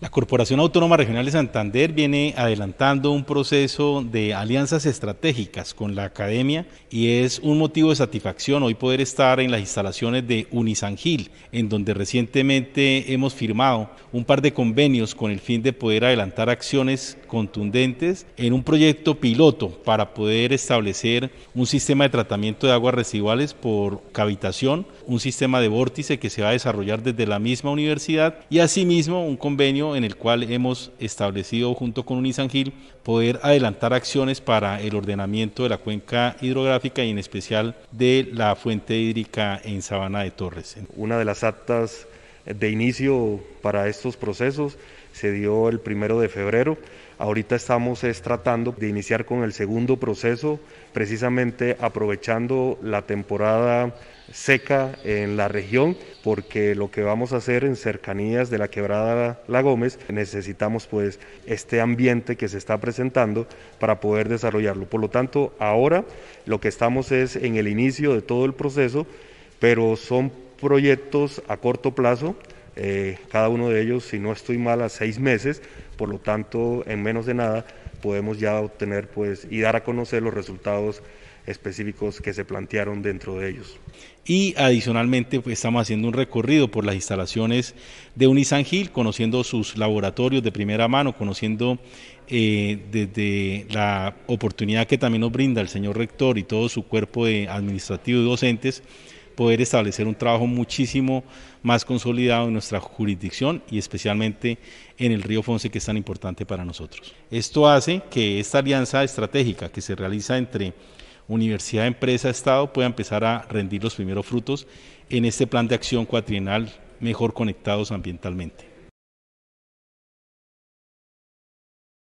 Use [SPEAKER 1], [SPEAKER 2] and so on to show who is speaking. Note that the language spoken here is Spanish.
[SPEAKER 1] La Corporación Autónoma Regional de Santander viene adelantando un proceso de alianzas estratégicas con la academia y es un motivo de satisfacción hoy poder estar en las instalaciones de Unisangil, en donde recientemente hemos firmado un par de convenios con el fin de poder adelantar acciones contundentes en un proyecto piloto para poder establecer un sistema de tratamiento de aguas residuales por cavitación, un sistema de vórtice que se va a desarrollar desde la misma universidad y asimismo un convenio en el cual hemos establecido junto con Unisangil poder adelantar acciones para el ordenamiento de la cuenca hidrográfica y en especial de la fuente hídrica
[SPEAKER 2] en Sabana de Torres. Una de las actas de inicio para estos procesos se dio el primero de febrero. Ahorita estamos es, tratando de iniciar con el segundo proceso, precisamente aprovechando la temporada seca en la región, porque lo que vamos a hacer en cercanías de la quebrada La Gómez, necesitamos pues este ambiente que se está presentando para poder desarrollarlo. Por lo tanto, ahora lo que estamos es en el inicio de todo el proceso, pero son proyectos a corto plazo, eh, cada uno de ellos, si no estoy mal, a seis meses, por lo tanto, en menos de nada podemos ya obtener pues, y dar a conocer los resultados específicos que se plantearon dentro de ellos. Y
[SPEAKER 1] adicionalmente pues, estamos haciendo un recorrido por las instalaciones de Unisangil, conociendo sus laboratorios de primera mano, conociendo eh, desde la oportunidad que también nos brinda el señor rector y todo su cuerpo de administrativo y docentes poder establecer un trabajo muchísimo más consolidado en nuestra jurisdicción y especialmente en el río Fonse que es tan importante para nosotros. Esto hace que esta alianza estratégica que se realiza entre Universidad, Empresa, Estado pueda empezar a rendir los primeros frutos en este plan de acción cuatrienal mejor conectados ambientalmente.